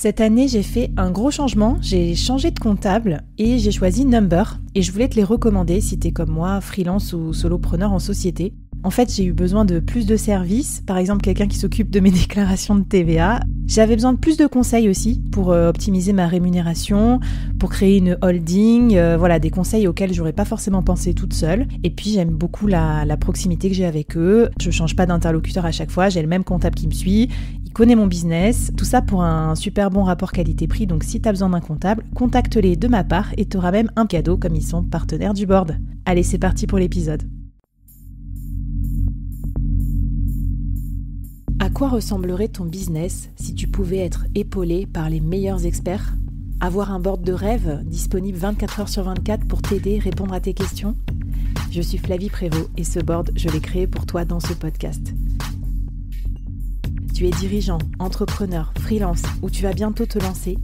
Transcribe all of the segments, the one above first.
Cette année, j'ai fait un gros changement, j'ai changé de comptable et j'ai choisi Number et je voulais te les recommander si t'es comme moi, freelance ou solopreneur en société. En fait, j'ai eu besoin de plus de services, par exemple quelqu'un qui s'occupe de mes déclarations de TVA. J'avais besoin de plus de conseils aussi pour euh, optimiser ma rémunération, pour créer une holding, euh, voilà, des conseils auxquels j'aurais pas forcément pensé toute seule. Et puis j'aime beaucoup la, la proximité que j'ai avec eux. Je change pas d'interlocuteur à chaque fois, j'ai le même comptable qui me suit, il connaît mon business, tout ça pour un super bon rapport qualité-prix. Donc si t'as besoin d'un comptable, contacte-les de ma part et t'auras même un cadeau comme ils sont partenaires du board. Allez, c'est parti pour l'épisode. quoi ressemblerait ton business si tu pouvais être épaulé par les meilleurs experts Avoir un board de rêve disponible 24 heures sur 24 pour t'aider, répondre à tes questions Je suis Flavie Prévost et ce board, je l'ai créé pour toi dans ce podcast. Tu es dirigeant, entrepreneur, freelance ou tu vas bientôt te lancer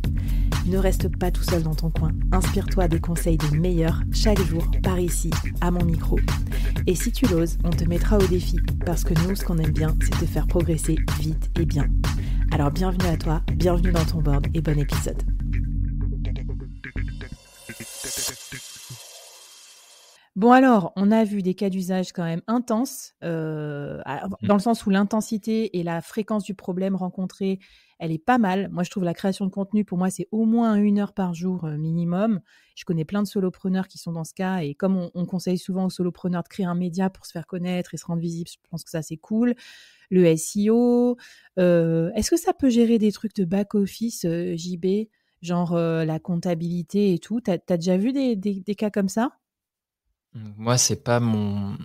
ne reste pas tout seul dans ton coin. Inspire-toi des conseils des meilleurs chaque jour par ici, à mon micro. Et si tu l'oses, on te mettra au défi parce que nous, ce qu'on aime bien, c'est te faire progresser vite et bien. Alors bienvenue à toi, bienvenue dans ton board et bon épisode. Bon alors, on a vu des cas d'usage quand même intenses, euh, mmh. dans le sens où l'intensité et la fréquence du problème rencontré, elle est pas mal. Moi, je trouve la création de contenu, pour moi, c'est au moins une heure par jour euh, minimum. Je connais plein de solopreneurs qui sont dans ce cas, et comme on, conseille souvent aux solopreneurs de créer un média pour se faire connaître et se rendre visible, je pense que ça c'est cool le SEO. Euh, est-ce que ça peut gérer des trucs de back-office, JB, genre la comptabilité et tout T'as as déjà vu des, cas comme ça moi, c'est pas mon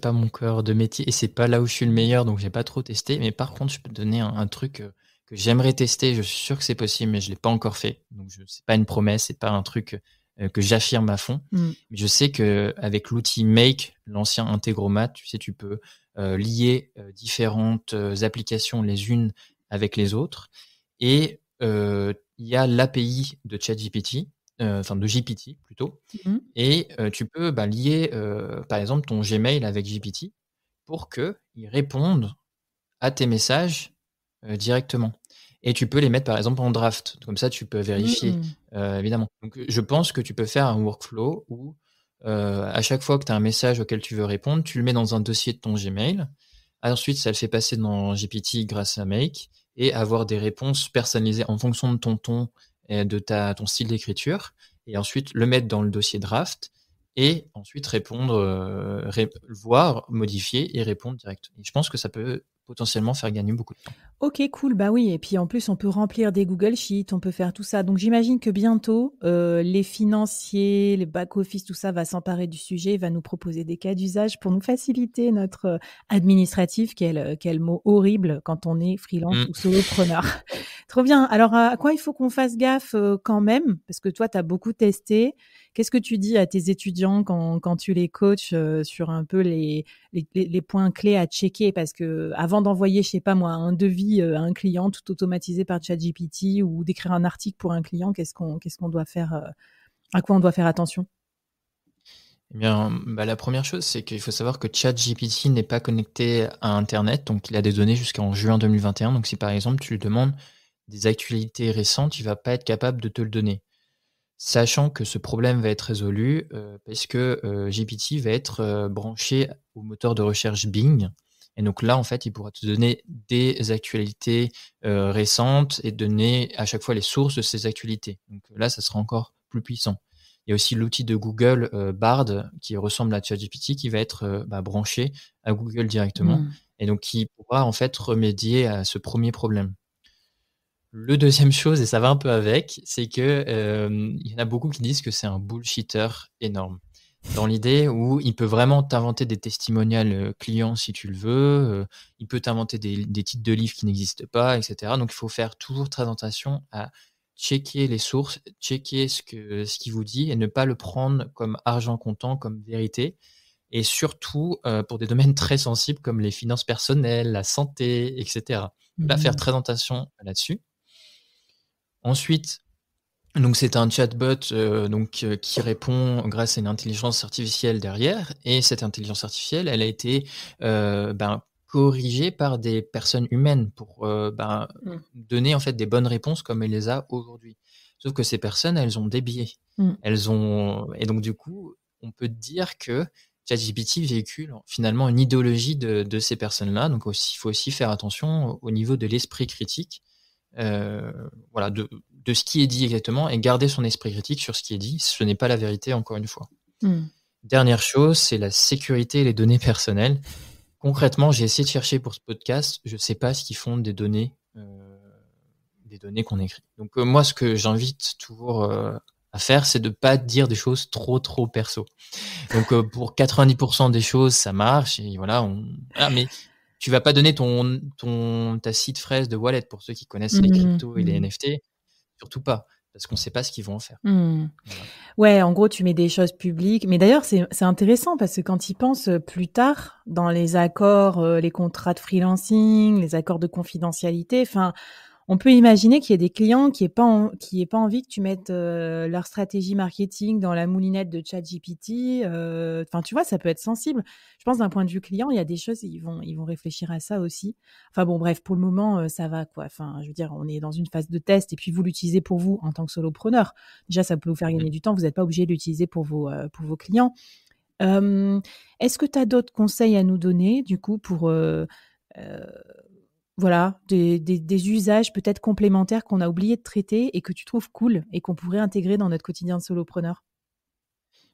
pas mon cœur de métier et c'est pas là où je suis le meilleur, donc j'ai pas trop testé. Mais par contre, je peux te donner un, truc euh, que j'aimerais tester. Je suis sûr que c'est possible, mais je l'ai pas encore fait. Donc je c'est pas une promesse, c'est pas un truc euh, que j'affirme à fond. Mm. je sais que avec l'outil Make, l'ancien Intégromat, tu sais, tu peux euh, lier différentes applications les unes avec les autres. Et il y a l'API de ChatGPT euh, enfin de GPT plutôt, mmh. et euh, tu peux bah, lier euh, par exemple ton Gmail avec GPT pour qu'il réponde à tes messages directement. Et tu peux les mettre par exemple en draft, comme ça tu peux vérifier mmh. évidemment. Donc je pense que tu peux faire un workflow où à chaque fois que tu as un message auquel tu veux répondre, tu le mets dans un dossier de ton Gmail. Ensuite, ça le fait passer dans GPT grâce à Make et avoir des réponses personnalisées en fonction de ton ton euh, de ta, ton style d'écriture, et ensuite le mettre dans le dossier draft, et ensuite répondre, euh, voir, modifier et répondre direct. je pense que ça peut potentiellement faire gagner beaucoup de temps. Ok, cool. Bah oui, et puis en plus, on peut remplir des Google Sheets, on peut faire tout ça. Donc j'imagine que bientôt, euh, les financiers, les back-office, tout ça va s'emparer du sujet, va nous proposer des cas d'usage pour nous faciliter notre euh, administratif. Quel, mot horrible quand on est freelance mm. ou solopreneur. Trop bien. Alors euh, à quoi il faut qu'on fasse gaffe quand même Parce que toi, tu as beaucoup testé. Qu'est-ce que tu dis à tes étudiants quand, tu les coaches euh, sur un peu les, points clés à checker Parce que avant d'envoyer, je sais pas moi, un devis euh, à un client tout automatisé par ChatGPT ou d'écrire un article pour un client, qu'est-ce qu'on qu'est-ce qu'on doit faire euh, À quoi on doit faire attention eh bien, bah, la première chose, c'est qu'il faut savoir que ChatGPT n'est pas connecté à Internet, donc il a des données jusqu'en juin 2021. Donc, si par exemple tu lui demandes des actualités récentes, il va pas être capable de te le donner sachant que ce problème va être résolu euh, parce que euh, GPT va être euh, branché au moteur de recherche Bing. Et donc là, en fait, il pourra te donner des actualités récentes et donner à chaque fois les sources de ces actualités. Donc là, ça sera encore plus puissant. Il y a aussi l'outil de Google Bard qui ressemble à ChatGPT qui va être bah, branché à Google directement mmh. et donc qui pourra en fait remédier à ce premier problème. Le deuxième chose, et ça va un peu avec, c'est que il y en a beaucoup qui disent que c'est un bullshitter énorme. Dans l'idée où il peut vraiment t'inventer des testimonials clients si tu le veux, il peut t'inventer des, titres de livres qui n'existent pas, etc. Donc il faut faire toujours présentation à checker les sources, checker ce que ce qu'il vous dit et ne pas le prendre comme argent comptant, comme vérité. Et surtout euh, pour des domaines très sensibles comme les finances personnelles, la santé, etc. faire présentation mmh. là-dessus. Ensuite, donc c'est un chatbot euh, donc, euh, qui répond grâce à une intelligence artificielle derrière. Et cette intelligence artificielle, elle a été euh, ben, corrigée par des personnes humaines pour ben, mm. donner en fait des bonnes réponses comme elle les a aujourd'hui. Sauf que ces personnes, elles ont des biais. Mm. Elles ont et donc du coup, on peut dire que ChatGPT véhicule finalement une idéologie de, de ces personnes-là. Donc il faut aussi faire attention au niveau de l'esprit critique euh, voilà, de, ce qui est dit exactement et garder son esprit critique sur ce qui est dit. Ce n'est pas la vérité, encore une fois. Hmm. Dernière chose, c'est la sécurité et les données personnelles. Concrètement, j'ai essayé de chercher pour ce podcast. Je ne sais pas ce qu'ils font des données, euh, des données qu'on écrit. Donc euh, moi, ce que j'invite toujours à faire, c'est de pas dire des choses trop trop perso. Donc pour 90% des choses, ça marche et voilà. On... Ah, mais tu vas pas donner ton, ton, ta fraise de wallet pour ceux qui connaissent les mm-hmm. cryptos et les mm-hmm. NFT, surtout pas parce qu'on ne sait pas ce qu'ils vont en faire. Mm. Ouais, en gros, tu mets des choses publiques. Mais d'ailleurs, c'est intéressant parce que quand ils pensent euh, plus tard dans les accords, euh, les contrats de freelancing, les accords de confidentialité, enfin, on peut imaginer qu'il y ait des clients qui n'aient pas, envie que tu mettes euh, leur stratégie marketing dans la moulinette de ChatGPT. Euh, enfin, tu vois, ça peut être sensible. Je pense d'un point de vue client, il y a des choses, ils vont, réfléchir à ça aussi. Enfin bon, bref, pour le moment, euh, ça va quoi. Enfin, je veux dire, on est dans une phase de test et puis vous l'utilisez pour vous en tant que solopreneur. Déjà, ça peut vous faire gagner du temps. Vous n'êtes pas obligé de l'utiliser pour vos, pour vos clients. Est-ce que tu as d'autres conseils à nous donner du coup pour voilà, des, usages peut-être complémentaires qu'on a oublié de traiter et que tu trouves cool et qu'on pourrait intégrer dans notre quotidien de solopreneur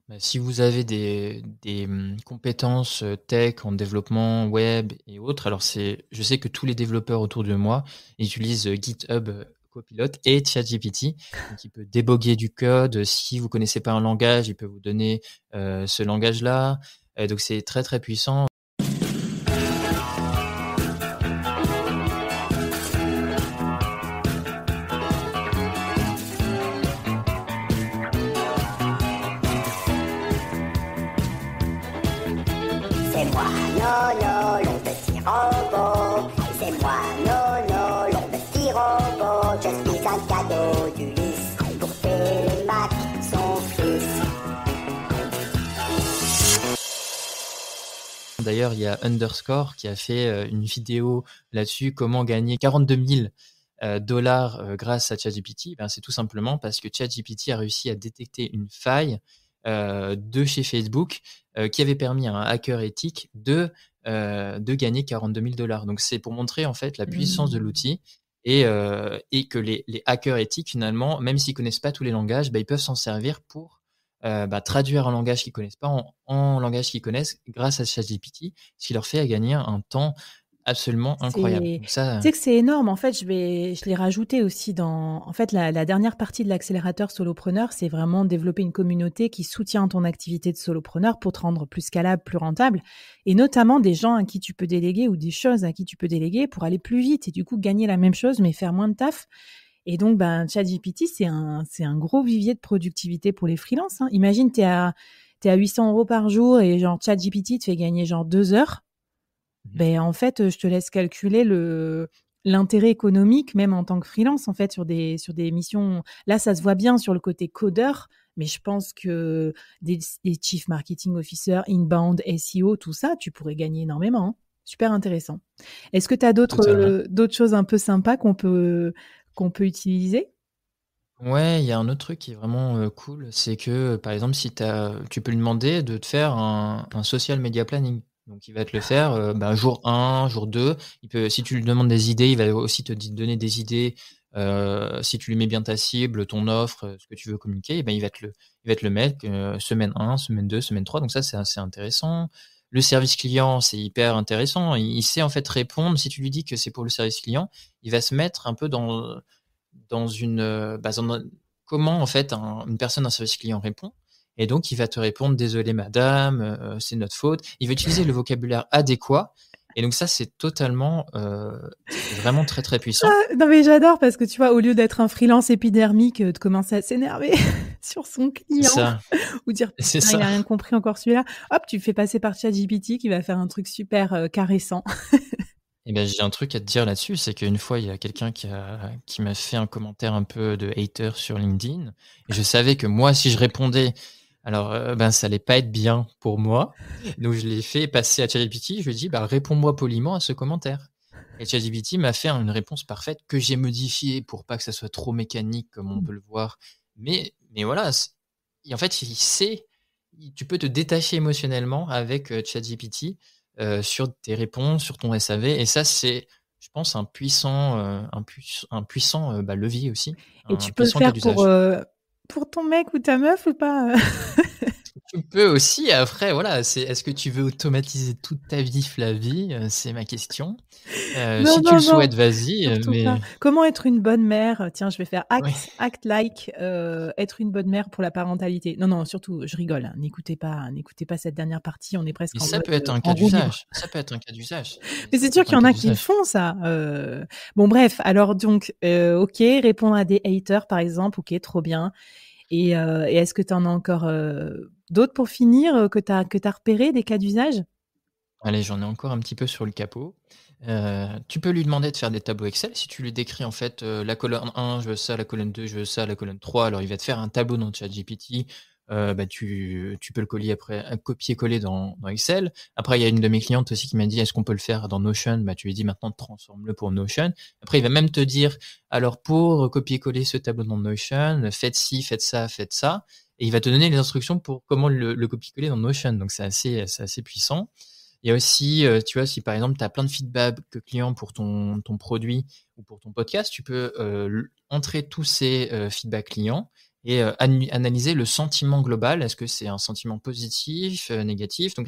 bah, Si vous avez des, hum, compétences euh, tech en développement web et autres, alors c'est, je sais que tous les développeurs autour de moi utilisent euh, GitHub euh, Copilot et ChatGPT qui peut déboguer du code. Si vous connaissez pas un langage, il peut vous donner ce langage-là. donc c'est très très puissant. C'est moi, robot. un cadeau d'Ulysse pour son fils. D'ailleurs, il y a Underscore qui a fait euh, une vidéo là-dessus, comment gagner 42 000 euh, dollars euh, grâce à ChatGPT, eh ben c'est tout simplement parce que ChatGPT a réussi à détecter une faille euh, de chez Facebook euh, qui avait permis à un hacker éthique de, euh, de gagner 42 000 dollars. Donc c'est pour montrer en fait la puissance de mmh. l'outil et, que les, hackers éthiques, finalement, même s'ils connaissent pas tous les langages, bah, ils peuvent s'en servir pour bah, traduire un langage qu'ils connaissent pas en, en langage qu'ils connaissent grâce à ChatGPT, ce qui leur fait gagner un temps absolument incroyable. Ça... Tu sais que c'est énorme. En fait, je, vais, je l'ai rajouté aussi dans. En fait, la, dernière partie de l'accélérateur solopreneur, c'est vraiment développer une communauté qui soutient ton activité de solopreneur pour te rendre plus scalable, plus rentable, et notamment des gens à qui tu peux déléguer ou des choses à qui tu peux déléguer pour aller plus vite et du coup gagner la même chose mais faire moins de taf. Et donc, ben, ChatGPT, c'est un, c'est un gros vivier de productivité pour les freelances. Hein. Imagine, tu à, es à 800 euros par jour et genre ChatGPT te fait gagner genre deux heures Mmh ben, en fait, je te laisse calculer le, l'intérêt économique, même en tant que freelance, en fait, sur des, sur des missions. Là, ça se voit bien sur le côté codeur, mais je pense que des, chief marketing officer, inbound, SEO, tout ça, tu pourrais gagner énormément. Hein. Super intéressant. Est-ce que tu as d'autres, d'autres choses un peu sympas qu'on peut, qu'on peut utiliser Ouais, il y a un autre truc qui est vraiment cool, c'est que par exemple, si as, tu peux lui demander de te faire un, un social media planning. Donc il va te le faire euh, bah, jour 1, jour 2. Il peut, si tu lui demandes des idées, il va aussi te donner des idées. Euh, si tu lui mets bien ta cible, ton offre, euh, ce que tu veux communiquer, eh ben, il, va te le, va le mettre semaine 1, semaine 2, semaine 3. Donc ça, c'est assez intéressant. Le service client, c'est hyper intéressant. Il, sait en fait répondre. Si tu lui dis que c'est pour le service client, il va se mettre un peu dans, dans une... Bah, comment en fait une personne d'un service client répond et donc, il va te répondre désolé madame, euh, c'est notre faute. Il va utiliser le vocabulaire adéquat. Et donc ça, c'est totalement, euh, vraiment très très puissant. Ah, non mais j'adore parce que tu vois, au lieu d'être un freelance épidermique, euh, de commencer à s'énerver sur son client ou dire ah, ça. il n'a rien compris encore celui-là, hop, tu le fais passer par ChatGPT qui va faire un truc super caressant. Eh ben, j'ai un truc à te dire là-dessus, c'est qu'une fois, il y a quelqu'un qui a, qui m'a fait un commentaire un peu de hater sur LinkedIn. je savais que moi, si je répondais, alors, euh, ben, ça allait pas être bien pour moi. Donc, je l'ai fait passer à ChatGPT. Je lui ai dit, bah, réponds-moi poliment à ce commentaire. Et ChatGPT m'a fait une réponse parfaite que j'ai modifiée pour pas que ça soit trop mécanique comme on mmh. peut le voir. Mais, mais voilà. Et en fait, il sait, tu peux te détacher émotionnellement avec euh, ChatGPT euh, sur tes réponses, sur ton SAV. Et ça, c'est, je pense, un puissant, euh, un, un puissant euh, bah, levier aussi. Et tu peux le faire pour, pour ton mec ou ta meuf ou pas tu peux aussi, après, voilà, c'est est-ce que tu veux automatiser toute ta vie, Flavie euh, C'est ma question. Euh, si tu le souhaites, vas-y. Euh, mais... Comment être une bonne mère Tiens, je vais faire act, like, être une bonne mère pour la parentalité. Non, non, surtout, je rigole. Hein, n'écoutez pas, hein, n'écoutez pas cette dernière partie. On est presque. En ça, peut être un cas d'usage. ça peut être un cas d'usage. Mais c'est sûr qu'il y en a qui le font ça. Bon, bref. Alors donc, ok, répondre à des haters, par exemple. Ok, trop bien. Euh, et, est-ce que tu en as encore euh, d'autres pour finir euh, que tu as, que as repéré des cas d'usage Allez, j'en ai encore un petit peu sur le capot. tu peux lui demander de faire des tableaux Excel. Si tu lui décris en fait la colonne 1, je veux ça, la colonne 2, je veux ça, la colonne 3, alors il va te faire un tableau dans GPT. Euh, bah, tu, tu, peux le coller après, copier-coller dans, Excel. Après, il y a une de mes clientes aussi qui m'a dit est-ce qu'on peut le faire dans Notion bah, Tu lui dis maintenant transforme-le pour Notion. Après, il va même te dire alors pour copier-coller ce tableau dans Notion, faites ci, faites ça, faites ça. Et il va te donner les instructions pour comment le, copier-coller dans Notion. Donc, c'est assez, assez puissant. Il y a aussi, euh, tu vois, si par exemple, tu as plein de feedback clients pour ton, ton, produit ou pour ton podcast, tu peux euh, entrer tous ces feedback feedbacks clients et euh, analyser le sentiment global. Est-ce que c'est un sentiment positif, euh, négatif Donc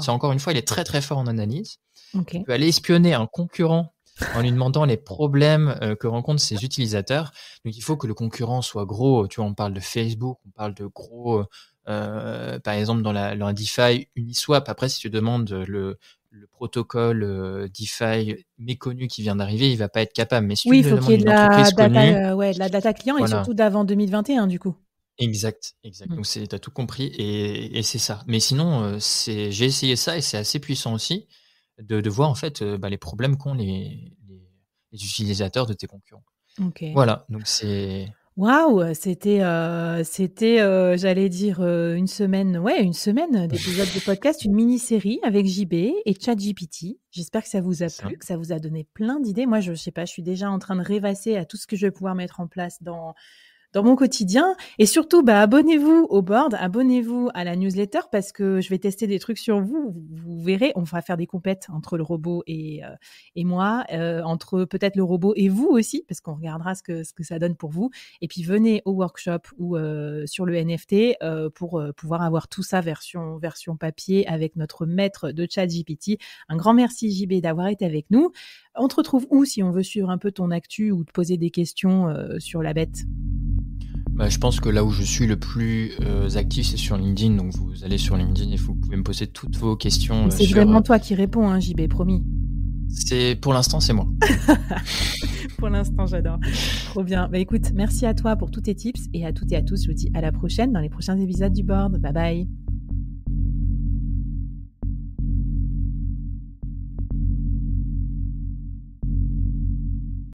c'est encore une fois, il est très très fort en analyse. Okay. aller espionner un concurrent en lui demandant les problèmes euh, que rencontrent ses utilisateurs. Donc il faut que le concurrent soit gros. Tu vois, on parle de Facebook, on parle de gros. par exemple, dans la, dans la DeFi Uniswap, après, si tu demandes le, le protocole euh, DeFi méconnu qui vient d'arriver, il va pas être capable. Mais si oui, il faut qu'il y euh, la, data, client et surtout d'avant 2021 du coup. Exact, exact. Mm. Donc c'est, as tout compris et, c'est ça. Mais sinon, euh, c'est, j'ai essayé ça et c'est assez puissant aussi de, voir en fait bah, les problèmes qu'ont les, les, utilisateurs de tes concurrents. Voilà, donc c'est Waouh, c'était, euh, c'était, euh, j'allais dire euh, une semaine, ouais, une semaine d'épisodes de podcast, une mini-série avec JB et ChatGPT. J'espère que ça vous a plu, que ça vous a donné plein d'idées. Moi, je, je sais pas, je suis déjà en train de rêvasser à tout ce que je vais pouvoir mettre en place dans dans mon quotidien. Et surtout, bah, abonnez-vous au board, abonnez-vous à la newsletter parce que je vais tester des trucs sur vous. Vous, verrez, on va faire des compètes entre le robot et, euh, et moi, euh, entre peut-être le robot et vous aussi, parce qu'on regardera ce que, ce que ça donne pour vous. Et puis venez au workshop ou euh, sur le NFT pour pouvoir avoir tout ça version, version papier avec notre maître de chat GPT. Un grand merci JB d'avoir été avec nous. On te retrouve où si on veut suivre un peu ton actu ou te poser des questions sur la bête bah, je pense que là où je suis le plus euh, actif, c'est sur LinkedIn. Donc vous allez sur LinkedIn et vous pouvez me poser toutes vos questions. Euh, c'est sur... Euh, toi qui réponds, hein, JB, promis. C'est pour l'instant, c'est moi. pour l'instant, j'adore. Trop bien. Bah écoute, merci à toi pour tous tes tips et à toutes et à tous. Je vous dis à la prochaine dans les prochains épisodes du board. Bye bye.